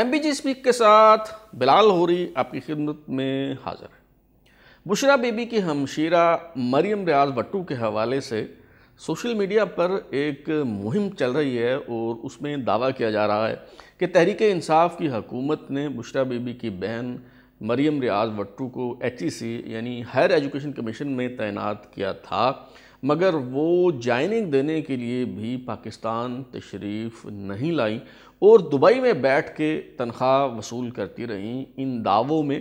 M B जी speak के साथ बिलाल होरी आपकी खिदमत में हाज़िर है बुशरा बेबी की हमशीरा मरियम रियाज बट्टू के हवाले से सोशल मीडिया पर एक मुहिम चल रही है और उसमें दावा किया जा रहा है कि तहरीक इंसाफ की हकूमत ने बुशरा बेबी की बहन मरियम रियाज भट्टू को एच ई सी यानी हायर एजुकेशन कमीशन में तैनात किया था मगर वो जॉइनिंग देने के लिए भी पाकिस्तान तशरीफ़ नहीं लाई और दुबई में बैठ के तनख्वाह वसूल करती रहीं इन दावों में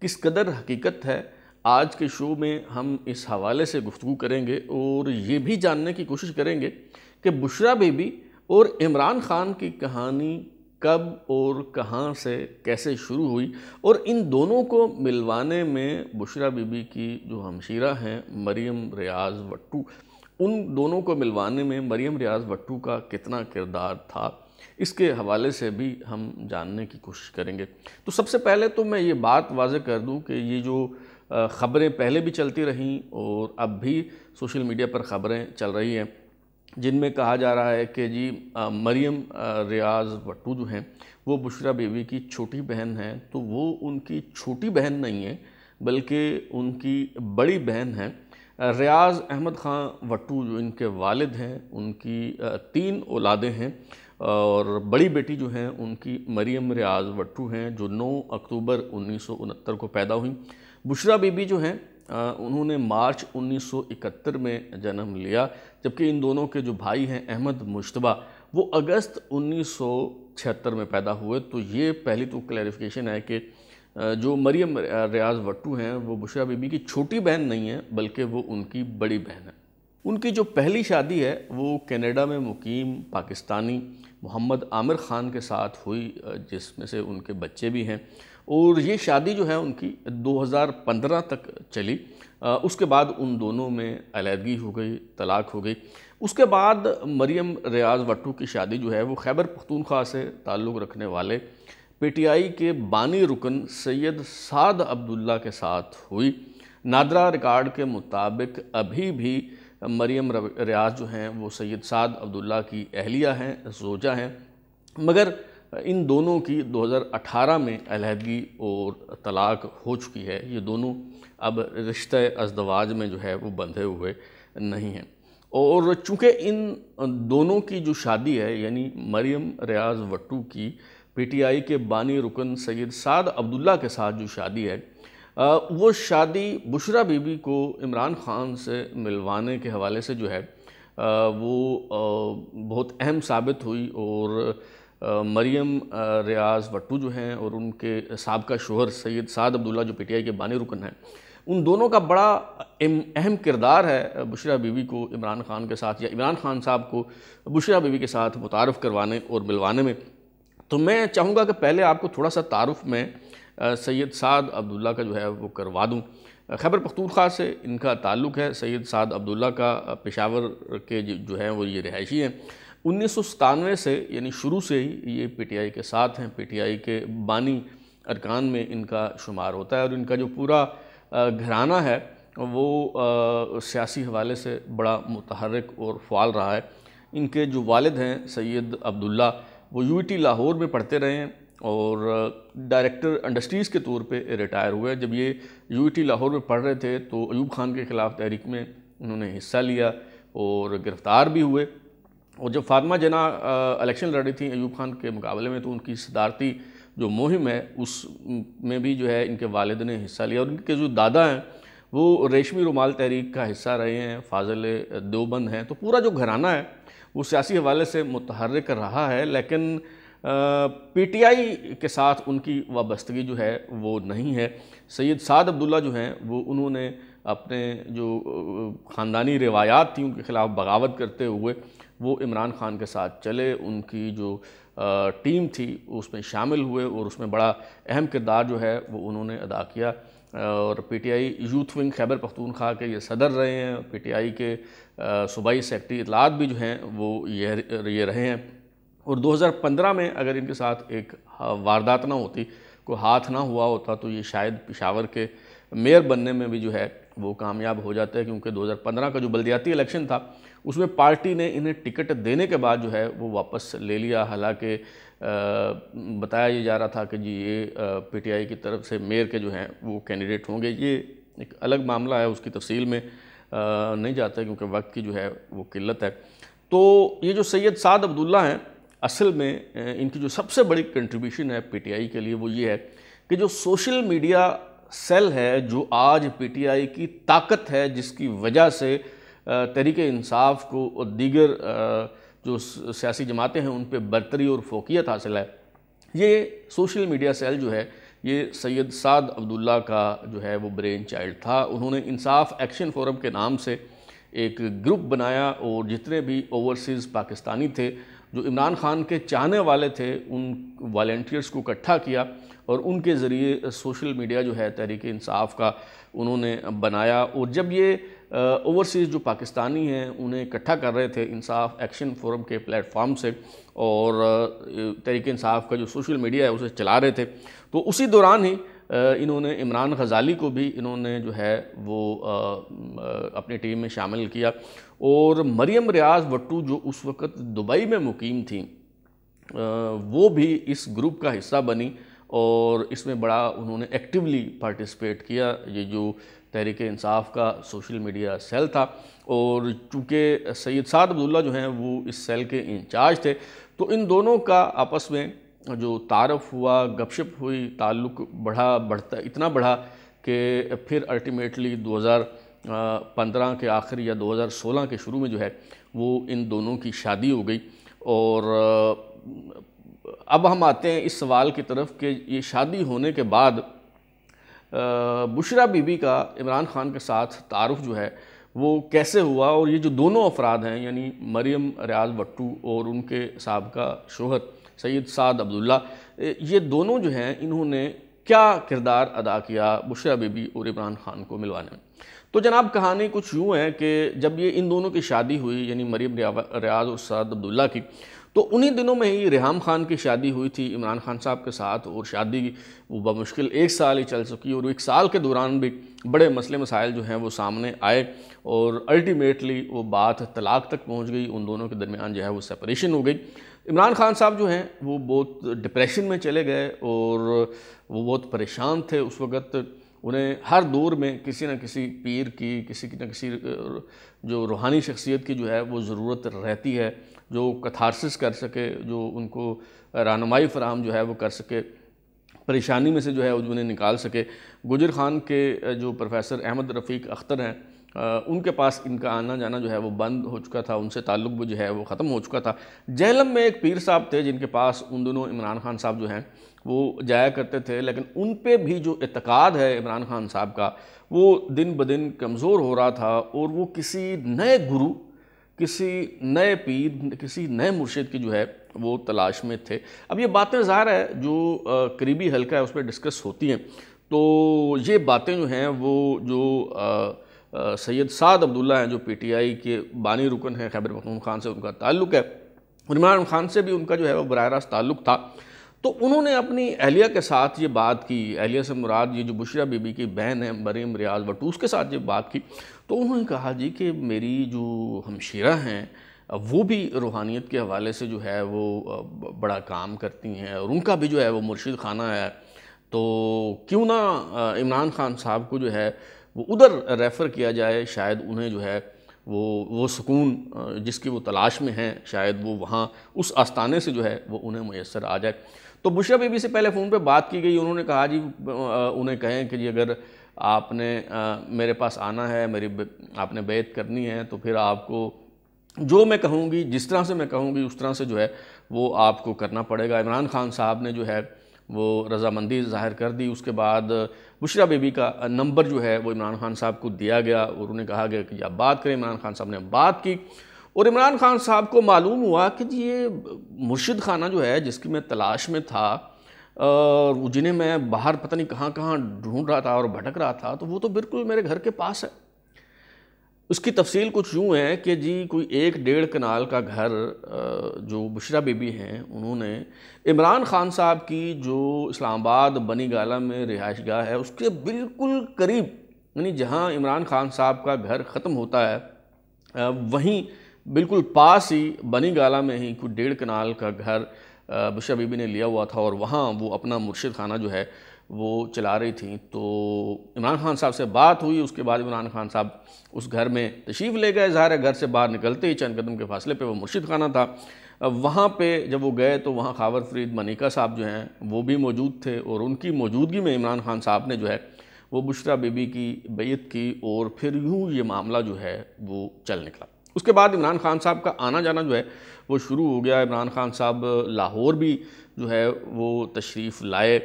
किस कदर हकीकत है आज के शो में हम इस हवाले से गुफ्तु करेंगे और ये भी जानने की कोशिश करेंगे कि बुशरा बेबी और इमरान ख़ान की कहानी कब और कहाँ से कैसे शुरू हुई और इन दोनों को मिलवाने में बुशरा बीबी की जो हमशीरा हैं मरीम रियाज वट्टू उन दोनों को मिलवाने में मरीम रियाज वट्टू का कितना किरदार था इसके हवाले से भी हम जानने की कोशिश करेंगे तो सबसे पहले तो मैं ये बात वाज कर दूँ कि ये जो ख़बरें पहले भी चलती रहीं और अब भी सोशल मीडिया पर ख़बरें चल रही हैं जिनमें कहा जा रहा है कि जी मरियम रियाज वट्टू जो हैं वो बुशरा बीवी की छोटी बहन हैं तो वो उनकी छोटी बहन नहीं है बल्कि उनकी बड़ी बहन है रियाज अहमद ख़ान वटू जो इनके वालिद हैं उनकी तीन औलादें हैं और बड़ी बेटी जो हैं उनकी मरियम रियाज वट्टू हैं जो 9 अक्टूबर उन्नीस को पैदा हुई बुशरा बीबी जो हैं उन्होंने मार्च 1971 में जन्म लिया जबकि इन दोनों के जो भाई हैं अहमद मुशतबा वो अगस्त 1976 में पैदा हुए तो ये पहली तो क्लैरिफिकेशन है कि जो मरियम रियाज वट्टू हैं वो बुशरा बीबी की छोटी बहन नहीं है बल्कि वो उनकी बड़ी बहन है उनकी जो पहली शादी है वो कनाडा में मुकीम पाकिस्तानी मोहम्मद आमिर ख़ान के साथ हुई जिसमें से उनके बच्चे भी हैं और ये शादी जो है उनकी 2015 तक चली उसके बाद उन दोनों में अलीहदगी हो गई तलाक हो गई उसके बाद मरियम रियाज वट्टू की शादी जो है वो खैबर पख्तूनख्वा से ताल्लुक़ रखने वाले पीटीआई के बानी रुकन सैयद साद अब्दुल्ला के साथ हुई नादरा रिकॉर्ड के मुताबिक अभी भी मरियम रियाज जो हैं वो सैयद साद अब्दुल्ला की अहलिया हैं सोजा हैं मगर इन दोनों की 2018 में अलहदगी और तलाक हो चुकी है ये दोनों अब रिश्ते अजदवाज में जो है वो बंधे हुए नहीं हैं और चूँकि इन दोनों की जो शादी है यानी मरियम रियाज वट्टू की पीटीआई के बानी रुकन सैयद साद अब्दुल्ला के साथ जो शादी है वो शादी बुशरा बीबी को इमरान ख़ान से मिलवाने के हवाले से जो है वो बहुत अहम साबित हुई और मरियम रियाज भट्टू जो हैं और उनके सबका शोहर सैयद साद अब्दुल्ला जो पीटीआई के बानी रुकन हैं उन दोनों का बड़ा अहम किरदार है बुशरा बीवी को इमरान ख़ान के साथ या इमरान ख़ान साहब को बुशरा बीवी के साथ मुतारफ़ करवाने और मिलवाने में तो मैं चाहूँगा कि पहले आपको थोड़ा सा तारफ़ में सैयद साद अब्दुल्ला का जो है वो करवा दूँ खैबर पख्तूनख्वा से इनका ताल्लुक़ है सैयद साद अब्दुल्ला का पेशावर के जो हैं वो ये रिहायशी हैं उन्नीस सौ सतानवे से यानी शुरू से ही ये पी टी आई के साथ हैं पी टी आई के बानी अरकान में इनका शुमार होता है और इनका जो पूरा घराना है वो सियासी हवाले से बड़ा मतहरक और फ़ाल रहा है इनके जो वालद हैं सैयद अब्दुल्ला वो यूटी लाहौर में पढ़ते रहे हैं और डायरेक्टर इंडस्ट्रीज़ के तौर पे रिटायर हुए जब ये यू e लाहौर में पढ़ रहे थे तो अयूब खान के ख़िलाफ़ तहरीक में उन्होंने हिस्सा लिया और गिरफ़्तार भी हुए और जब फातमा जना इलेक्शन लड़ रही थी अयूब खान के मुकाबले में तो उनकी सदारती जो मुहिम है उस में भी जो है इनके वालद ने हिस्सा लिया और इनके जो दादा हैं वो रेशमी रुमाल तहरीक का हिस्सा रहे हैं फाजल देवबंद हैं तो पूरा जो घराना है वो सियासी हवाले से मुतहरक रहा है लेकिन पीटीआई के साथ उनकी वाबस्तगी जो है वो नहीं है सैयद साद अब्दुल्ला जो हैं वो उन्होंने अपने जो ख़ानदानी रिवायात थी उनके ख़िलाफ़ बगावत करते हुए वो इमरान खान के साथ चले उनकी जो टीम थी उसमें शामिल हुए और उसमें बड़ा अहम किरदार जो है वो उन्होंने अदा किया और PTI youth wing Khyber Pakhtunkhwa के ये सदर रहे हैं पीटीआई के सूबाई सेक्रटरी इतलात भी जो हैं वो ये ये रहे हैं और 2015 में अगर इनके साथ एक हाँ, वारदात ना होती कोई हाथ ना हुआ होता तो ये शायद पिशावर के मेयर बनने में भी जो है वो कामयाब हो जाते हैं क्योंकि 2015 का जो बलदियाती इलेक्शन था उसमें पार्टी ने इन्हें टिकट देने के बाद जो है वो वापस ले लिया हालांकि बताया ये जा रहा था कि जी ये पीटीआई की तरफ से मेयर के जो हैं वो कैंडिडेट होंगे ये एक अलग मामला है उसकी तफसील में नहीं जाता क्योंकि वक्त की जो है वो किल्लत है तो ये जो सैयद साद अब्दुल्ला हैं असल में इनकी जो सबसे बड़ी कंट्रीब्यूशन है पीटीआई के लिए वो ये है कि जो सोशल मीडिया सेल है जो आज पीटीआई की ताकत है जिसकी वजह से तरीके इंसाफ को और दीगर जो सियासी जमातें हैं उन पर बरतरी और फोकियत हासिल है ये सोशल मीडिया सेल जो है ये सैयद साद अब्दुल्ला का जो है वो ब्रेन चाइल्ड था उन्होंने इंसाफ एक्शन फोरम के नाम से एक ग्रुप बनाया और जितने भी ओवरसीज़ पाकिस्तानी थे जो इमरान खान के चाहने वाले थे उन वॉल्टियर्स को इकट्ठा किया और उनके ज़रिए सोशल मीडिया जो है तहरीक इंसाफ का उन्होंने बनाया और जब ये ओवरसीज़ जो पाकिस्तानी हैं उन्हें इकट्ठा कर रहे थे इंसाफ एक्शन फोरम के प्लेटफॉर्म से और तहरीक इंसाफ का जो सोशल मीडिया है उसे चला रहे थे तो उसी दौरान ही इन्होंने इमरान गजाली को भी इन्होंने जो है वो अपनी टीम में शामिल किया और मरियम रियाज वट्टू जो उस वक़्त दुबई में मुकीम थी वो भी इस ग्रुप का हिस्सा बनी और इसमें बड़ा उन्होंने एक्टिवली पार्टिसिपेट किया ये जो तहरीक इंसाफ का सोशल मीडिया सेल था और चूँकि सैयद साद अब्दुल्ला जो हैं वो इस सेल के इंचार्ज थे तो इन दोनों का आपस में जो तारफ़ हुआ गपशप हुई ताल्लुक बढ़ा बढ़ता इतना बढ़ा कि फिर अल्टीमेटली 2015 के आखिर या 2016 के शुरू में जो है वो इन दोनों की शादी हो गई और अब हम आते हैं इस सवाल की तरफ कि ये शादी होने के बाद बुशरा बीबी का इमरान ख़ान के साथ तारफ़ जो है वो कैसे हुआ और ये जो दोनों अफराद हैं यानी मरियम रियाज भट्टू और उनके साहब का शोहर सैद साद अब्दुल्ला ये दोनों जो हैं इन्होंने क्या किरदार अदा किया बुशरा बेबी और इमरान खान को मिलवाने में तो जनाब कहानी कुछ यूँ है कि जब ये इन दोनों की शादी हुई यानी मरीम रियाज और साद अब्दुल्ला की तो उन्हीं दिनों में ही रेहम खान की शादी हुई थी इमरान खान साहब के साथ और शादी वो बमुश्किल एक साल ही चल चुकी और एक साल के दौरान भी बड़े मसले मसाइल जो हैं वो सामने आए और अल्टीमेटली वो बात तलाक तक पहुंच गई उन दोनों के दरमियान जो है वो सेपरेशन हो गई इमरान खान साहब जो हैं वो बहुत डिप्रेशन में चले गए और वो बहुत परेशान थे उस वक़्त उन्हें हर दौर में किसी न किसी पीर की किसी न किसी जो रूहानी शख्सियत की जो है वो ज़रूरत रहती है जो कथारसिस कर सके जो उनको रहनमाई फराम जो है वो कर सके परेशानी में से जो है उन्हें निकाल सके गुजर खान के जो प्रोफेसर अहमद रफ़ीक अख्तर हैं उनके पास इनका आना जाना जो है वो बंद हो चुका था उनसे ताल्लुक भी जो है वो ख़त्म हो चुका था जहलम में एक पीर साहब थे जिनके पास उन दोनों इमरान खान साहब जो हैं वो जाया करते थे लेकिन उन पर भी जो इतकाद है इमरान खान साहब का वो दिन ब दिन कमज़ोर हो रहा था और वो किसी नए गुरु किसी नए पीर किसी नए मुर्शिद की जो है वो तलाश में थे अब ये बातें ज़ाहिर है जो करीबी हलका है उस पर डिस्कस होती हैं तो ये बातें जो हैं वो जो सैयद साद अब्दुल्ला हैं जो पीटीआई के बानी रुकन हैं खैबर मखनूम खान से उनका ताल्लुक़ है इमरान खान से भी उनका जो है वो बर रास्त ताल्लुक़ था तो उन्होंने अपनी अहलिया के साथ ये बात की अहलिया से मुराद ये जो बुशरा बीबी की बहन है मरीम रियाज वटूस के साथ ये बात की तो उन्होंने कहा जी कि मेरी जो हमशीरा हैं वो भी रूहानियत के हवाले से जो है वो बड़ा काम करती हैं और उनका भी जो है वो मुर्शिद खाना है तो क्यों ना इमरान ख़ान साहब को जो है वो उधर रेफ़र किया जाए शायद उन्हें जो है वो वो सुकून जिसकी वो तलाश में हैं शायद वो वहाँ उस आस्थाने से जो है वो उन्हें मैसर आ जाए तो मुशरफ बीबी से पहले फ़ोन पे बात की गई उन्होंने कहा जी उन्हें कहें कि जी अगर आपने आ, मेरे पास आना है मेरी आपने बैत करनी है तो फिर आपको जो मैं कहूँगी जिस तरह से मैं कहूँगी उस तरह से जो है वो आपको करना पड़ेगा इमरान खान साहब ने जो है वो रजामंदी ज़ाहिर कर दी उसके बाद बुशरा बीबी का नंबर जो है वो इमरान खान साहब को दिया गया और उन्हें कहा गया कि आप बात करें इमरान खान साहब ने बात की और इमरान खान साहब को मालूम हुआ कि जी ये मुर्शिद खाना जो है जिसकी मैं तलाश में था और जिन्हें मैं बाहर पता नहीं कहाँ कहाँ ढूंढ रहा था और भटक रहा था तो वो तो बिल्कुल मेरे घर के पास है उसकी तफसील कुछ यूँ है कि जी कोई एक डेढ़ कनाल का घर जो बुशरा बीबी हैं उन्होंने इमरान ख़ान साहब की जो इस्लामाबाद बनी गाला में रिहाइश गाह है उसके बिल्कुल करीब यानी जहाँ इमरान ख़ान साहब का घर ख़त्म होता है वहीं बिल्कुल पास ही बनी गाला में ही कुछ डेढ़ कनाल का घर बशा बीबी ने लिया हुआ था और वहाँ वो अपना मुर्शद खाना जो है वो चला रही थी तो इमरान खान साहब से बात हुई उसके बाद इमरान खान साहब उस घर में तशीफ़ ले गए ज़ाहिर घर से बाहर निकलते ही चंद कदम के फासले पे वो मुर्शिद खाना था वहाँ पे जब वो गए तो वहाँ खावर फरीद मनिका साहब जो हैं वो भी मौजूद थे और उनकी मौजूदगी में इमरान खान साहब ने जो है वो बुशरा बीबी की बैत की और फिर यूँ ये मामला जो है वो चल निकला उसके बाद इमरान खान साहब का आना जाना जो है वो शुरू हो गया इमरान खान साहब लाहौर भी जो है वो तशरीफ़ लाए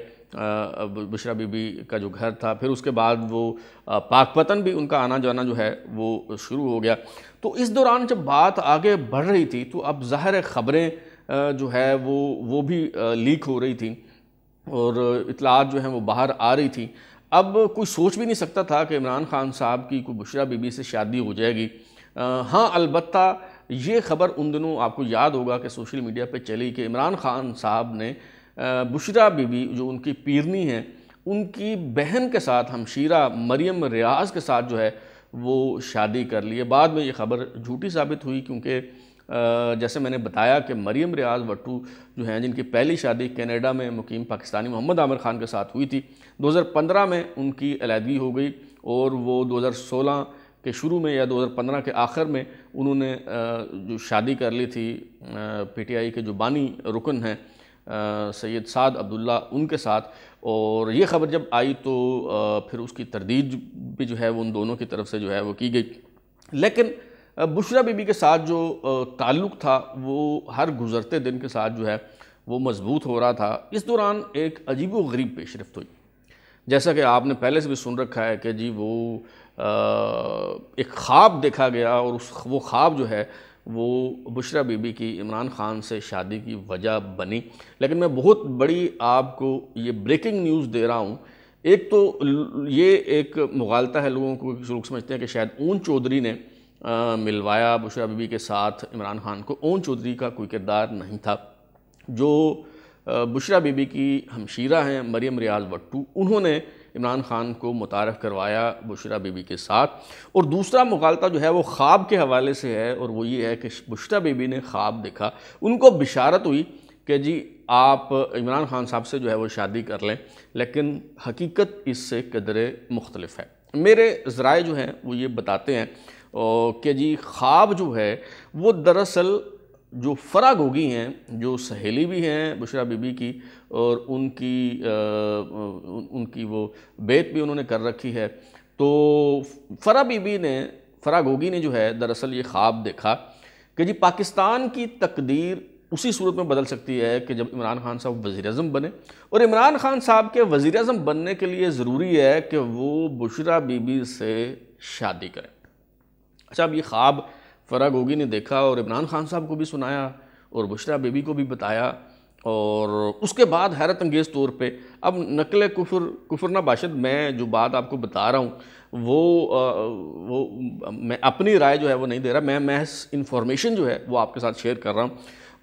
बशरा बीबी का जो घर था फिर उसके बाद वो पाकपतन भी उनका आना जाना जो है वो शुरू हो गया तो इस दौरान जब बात आगे बढ़ रही थी तो अब ज़ाहिर ख़बरें जो है वो वो भी लीक हो रही थी और इतलात जो हैं वो बाहर आ रही थी अब कोई सोच भी नहीं सकता था कि इमरान खान साहब की कोई बशरा बीबी से शादी हो जाएगी हाँ अलबत् ये ख़बर उन दिनों आपको याद होगा कि सोशल मीडिया पे चली कि इमरान ख़ान साहब ने बुशरा बीबी जो उनकी पीरनी हैं उनकी बहन के साथ हमशीरा मरियम रियाज के साथ जो है वो शादी कर ली है बाद में ये खबर झूठी साबित हुई क्योंकि जैसे मैंने बताया कि मरियम रियाज वट्टू जो हैं जिनकी पहली शादी कनाडा में मुकीम पाकिस्तानी मोहम्मद आमिर ख़ान के साथ हुई थी 2015 में उनकी अलीहदगी हो गई और वो 2016 के शुरू में या 2015 के आखिर में उन्होंने जो शादी कर ली थी पीटीआई के जो बानी रुकन हैं सैयद साद अब्दुल्ला उनके साथ और ये ख़बर जब आई तो फिर उसकी तरदीद भी जो है वो उन दोनों की तरफ से जो है वो की गई लेकिन बुशरा बीबी के साथ जो ताल्लुक़ था वो हर गुज़रते दिन के साथ जो है वो मज़बूत हो रहा था इस दौरान एक अजीब व गरीब पेशरफ हुई तो जैसा कि आपने पहले से भी सुन रखा है कि जी वो एक ख्वाब देखा गया और उस वो ख्वाब जो है वो बुशरा बीबी की इमरान ख़ान से शादी की वजह बनी लेकिन मैं बहुत बड़ी आपको ये ब्रेकिंग न्यूज़ दे रहा हूँ एक तो ये एक मुगालता है लोगों को लोग समझते हैं कि शायद ऊन चौधरी ने आ, मिलवाया बुशरा बीबी के साथ इमरान खान को ओन चौधरी का कोई किरदार नहीं था जो बुशरा बीबी की हमशीरा हैं मरियम रियाज वट्टू उन्होंने इमरान ख़ान को मुतारफ़ करवाया बुशरा बीबी के साथ और दूसरा मुखालता जो है वो ख्वाब के हवाले से है और वो ये है कि बुशरा बीबी ने ख्वाब देखा उनको बिशारत हुई कि जी आप इमरान खान साहब से जो है वो शादी कर लें लेकिन हकीकत इससे कदर मुख्तलफ है मेरे ज़राए जो हैं वो ये बताते हैं कि जी ख्वाब जो है वो दरअसल जो फ़रा गई हैं जो सहेली भी हैं बुशरा बीबी की और उनकी आ, उन, उनकी वो बेत भी उन्होंने कर रखी है तो फ़रा बीबी ने फ़रा गोगी ने जो है दरअसल ये ख्वाब देखा कि जी पाकिस्तान की तकदीर उसी सूरत में बदल सकती है कि जब इमरान खान साहब वज़ी अजम बने और इमरान खान साहब के वज़ी अजम बनने के लिए ज़रूरी है कि वो बुशरा बीबी से शादी करें अच्छा अब ये ख्वाब फरा गोगी ने देखा और इमरान खान साहब को भी सुनाया और बुशरा बेबी को भी बताया और उसके बाद हैरत अंगेज़ तौर पे अब नकल कुफर कुफरना बाशद मैं जो बात आपको बता रहा हूँ वो आ, वो मैं अपनी राय जो है वो नहीं दे रहा मैं महस इन्फॉर्मेशन जो है वो आपके साथ शेयर कर रहा हूँ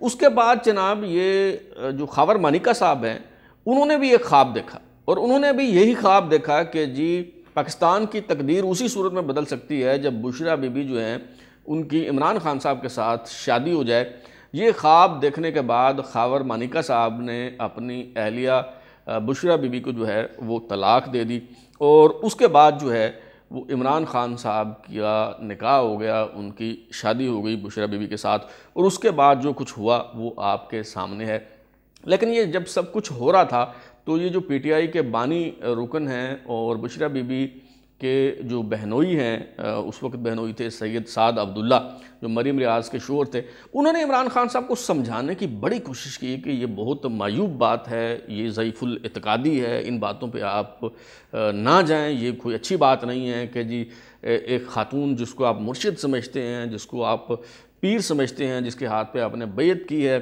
उसके बाद जनाब ये जो खावर मानिका साहब हैं उन्होंने भी एक ख्वाब देखा और उन्होंने भी यही ख्वाब देखा कि जी पाकिस्तान की तकदीर उसी सूरत में बदल सकती है जब बुशरा बीबी जो हैं उनकी इमरान खान साहब के साथ शादी हो जाए ये ख्वाब देखने के बाद खावर मानिका साहब ने अपनी अहलिया बुशरा बीबी को जो है वो तलाक दे दी और उसके बाद जो है वो इमरान खान साहब का निकाह हो गया उनकी शादी हो गई बुशरा बीबी के साथ और उसके बाद जो कुछ हुआ वो आपके सामने है लेकिन ये जब सब कुछ हो रहा था तो ये जो पीटीआई के बानी रुकन हैं और बुशरा बीबी के जो बहनोई हैं उस वक्त बहनोई थे सैयद साद अब्दुल्ला जो मरीम रियाज के शोर थे उन्होंने इमरान खान साहब को समझाने की बड़ी कोशिश की कि ये बहुत मायूब बात है ये ज़यफ़ुल इतकादी है इन बातों पे आप ना जाएं ये कोई अच्छी बात नहीं है कि जी एक ख़ातून जिसको आप मुर्शिद समझते हैं जिसको आप पीर समझते हैं जिसके हाथ पे आपने बैत की है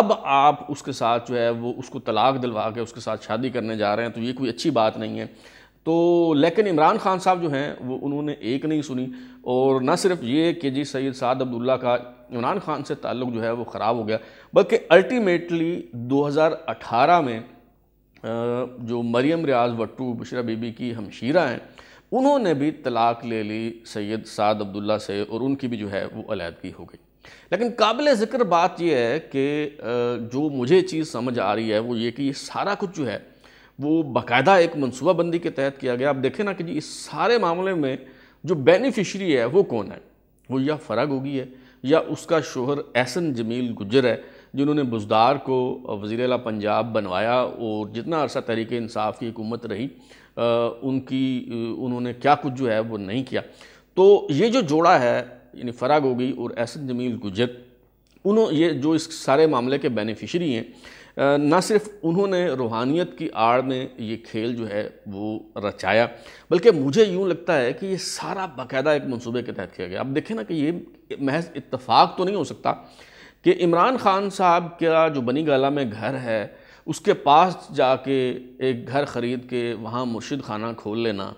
अब आप उसके साथ जो है वो उसको तलाक दिलवा के उसके साथ शादी करने जा रहे हैं तो ये कोई अच्छी बात नहीं है तो लेकिन इमरान खान साहब जो हैं वो उन्होंने एक नहीं सुनी और न सिर्फ ये कि जी सैद साद अब्दुल्ला का इमरान खान से ताल्लुक़ जो है वो ख़राब हो गया बल्कि अल्टीमेटली 2018 में जो मरियम रियाज वट्टू बशरा बीबी की हमशीरा हैं उन्होंने भी तलाक ले ली सैद साद अब्दुल्ला से और उनकी भी जो है वो अलीहदगी हो गई लेकिन काबिल ज़िक्र बात यह है कि जो मुझे चीज़ समझ आ रही है वो ये कि ये सारा कुछ जो है वो बाकायदा एक मनसूबाबंदी के तहत किया गया आप देखें ना कि जी इस सारे मामले में जो बेनिफिशरी है वो कौन है वो या फराग होगी है या उसका शोहर एहसन जमील गुजर है जिन्होंने बुजदार को वजीर अला पंजाब बनवाया और जितना अरसा तहरीक इंसाफ की हुकूमत रही आ, उनकी उन्होंने क्या कुछ जो है वो नहीं किया तो ये जो जोड़ा है यानी फराग होगी और एहसन जमील गुजर उन्होंने ये जो इस सारे मामले के बेनिफिशरी हैं ना सिर्फ उन्होंने रूहानियत की आड़ में ये खेल जो है वो रचाया बल्कि मुझे यूँ लगता है कि ये सारा बाकायदा एक मंसूबे के तहत किया गया अब देखें ना कि ये महज इतफाक़ तो नहीं हो सकता कि इमरान खान साहब का जो बनी गला में घर है उसके पास जाके एक घर ख़रीद के वहाँ मुर्शिद खाना खोल लेना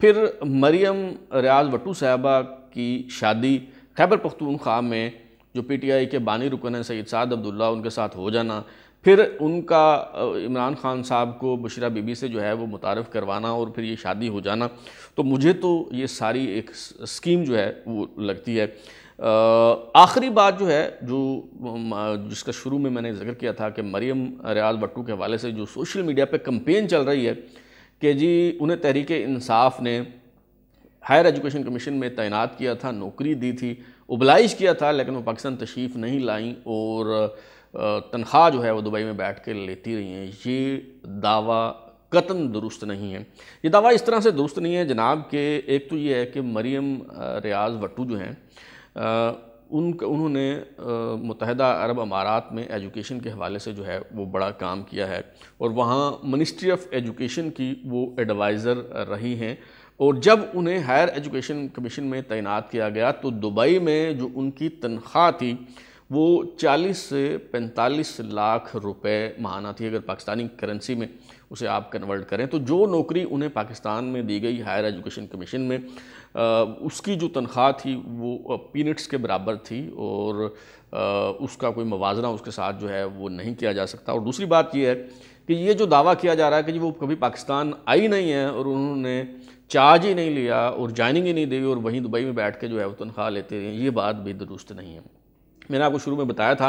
फिर मरियम रियाज वटू साहबा की शादी खैबर पख्तूनख्वा में जो पीटीआई के बानी रुकन हैं सैद साद अब्दुल्ला उनके साथ हो जाना फिर उनका इमरान खान साहब को बशरा बीबी से जो है वो मुतारफ़ करवाना और फिर ये शादी हो जाना तो मुझे तो ये सारी एक स्कीम जो है वो लगती है आखिरी बात जो है जो जिसका शुरू में मैंने जिक्र किया था कि मरियम रियाज भट्टू के हवाले से जो सोशल मीडिया पे कंपेन चल रही है कि जी उन्हें तहरीक इंसाफ ने हायर एजुकेशन कमीशन में तैनात किया था नौकरी दी थी उबलाइश किया था लेकिन वो पाकिस्तान तशरीफ़ नहीं लाई और तनख्वाह जो है वो दुबई में बैठ कर लेती रही हैं ये दावा कतन दुरुस्त नहीं है ये दावा इस तरह से दुरुस्त नहीं है जनाब के एक तो ये है कि मरियम रियाज भट्टू जो हैं उन उन्होंने मुतहदा अरब अमारात में एजुकेशन के हवाले से जो है वो बड़ा काम किया है और वहाँ मिनिस्ट्री ऑफ एजुकेशन की वो एडवाइज़र रही हैं और जब उन्हें हायर एजुकेशन कमीशन में तैनात किया गया तो दुबई में जो उनकी तनख्वाह थी वो 40 से 45 लाख रुपए महाना थी अगर पाकिस्तानी करेंसी में उसे आप कन्वर्ट करें तो जो नौकरी उन्हें पाकिस्तान में दी गई हायर एजुकेशन कमीशन में आ, उसकी जो तनख्वाह थी वो पीनट्स के बराबर थी और आ, उसका कोई मुवजना उसके साथ जो है वो नहीं किया जा सकता और दूसरी बात ये है कि ये जो दावा किया जा रहा है कि जी वो कभी पाकिस्तान आई नहीं है और उन्होंने चार्ज ही नहीं लिया और ज्वाइनिंग ही नहीं दी और वहीं दुबई में बैठ के जो है वो तनख्वाह लेते हैं ये बात भी दुरुस्त नहीं है मैंने आपको शुरू में बताया था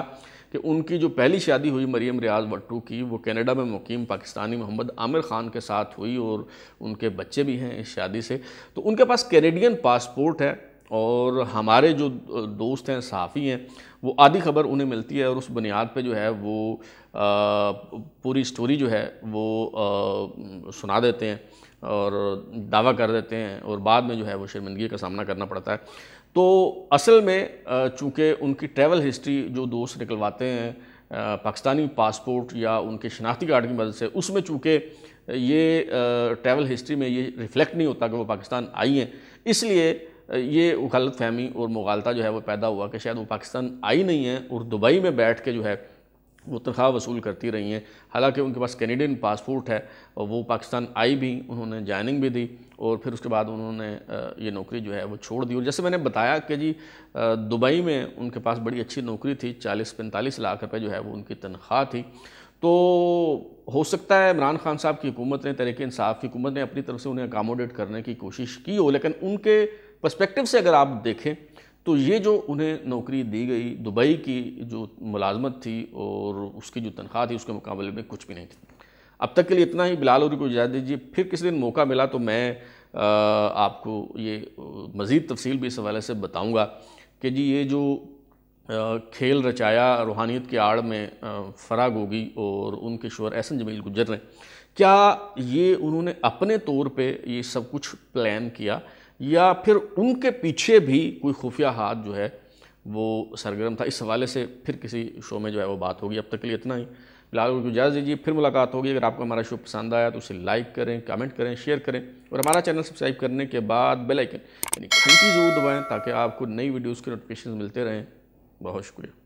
कि उनकी जो पहली शादी हुई मरीम रियाज भट्टू की वो कनाडा में मुकीम पाकिस्तानी मोहम्मद आमिर ख़ान के साथ हुई और उनके बच्चे भी हैं इस शादी से तो उनके पास कैनेडियन पासपोर्ट है और हमारे जो दोस्त हैं सहाफ़ी हैं वो आधी खबर उन्हें मिलती है और उस बुनियाद पे जो है वो आ, पूरी स्टोरी जो है वो आ, सुना देते हैं और दावा कर देते हैं और बाद में जो है वो शर्मिंदगी का सामना करना पड़ता है तो असल में चूँकि उनकी ट्रैवल हिस्ट्री जो दोस्त निकलवाते हैं पाकिस्तानी पासपोर्ट या उनके शनाख्ती कार्ड की मदद से उसमें चूँकि ये ट्रैवल हिस्ट्री में ये रिफ़्लेक्ट नहीं होता कि वो पाकिस्तान आई हैं इसलिए ये गलत फहमी और मुगालता जो है वो पैदा हुआ कि शायद वो पाकिस्तान आई नहीं है और दुबई में बैठ के जो है वो तनख्वाह वसूल करती रही हैं हालांकि उनके पास कैनेडियन पासपोर्ट है और वो पाकिस्तान आई भी उन्होंने ज्वाइनिंग भी दी और फिर उसके बाद उन्होंने ये नौकरी जो है वो छोड़ दी और जैसे मैंने बताया कि जी दुबई में उनके पास बड़ी अच्छी नौकरी थी चालीस पैंतालीस लाख रुपये जो है वो उनकी तनख्वाह थी तो हो सकता है इमरान खान साहब की हुकूमत ने तरीके इंसाफ की हुकूमत ने अपनी तरफ से उन्हें अकामोडेट करने की कोशिश की हो लेकिन उनके पर्सपेक्टिव से अगर आप देखें तो ये जो उन्हें नौकरी दी गई दुबई की जो मुलाजमत थी और उसकी जो तनख्वाह थी उसके मुकाबले में कुछ भी नहीं थी अब तक के लिए इतना ही बिलाल और को इजाज़त दीजिए फिर किसी दिन मौका मिला तो मैं आपको ये मज़ीद तफसील भी इस हवाले से बताऊँगा कि जी ये जो खेल रचाया रूहानियत की आड़ में फराग होगी और उनके शोर एहसन जमील गुजर रहे क्या ये उन्होंने अपने तौर पे ये सब कुछ प्लान किया या फिर उनके पीछे भी कोई खुफिया हाथ जो है वो सरगर्म था इस हवाले से फिर किसी शो में जो है वो बात होगी अब तक के लिए इतना ही फिलहाल उनको इजाज़ दीजिए फिर मुलाकात होगी अगर आपको हमारा शो पसंद आया तो उसे लाइक करें कमेंट करें शेयर करें और हमारा चैनल सब्सक्राइब करने के बाद बेलाइकन यानी घंटी ज़रूर दबाएँ ताकि आपको नई वीडियोज़ के नोटिफिकेशन मिलते रहें बहुत शुक्रिया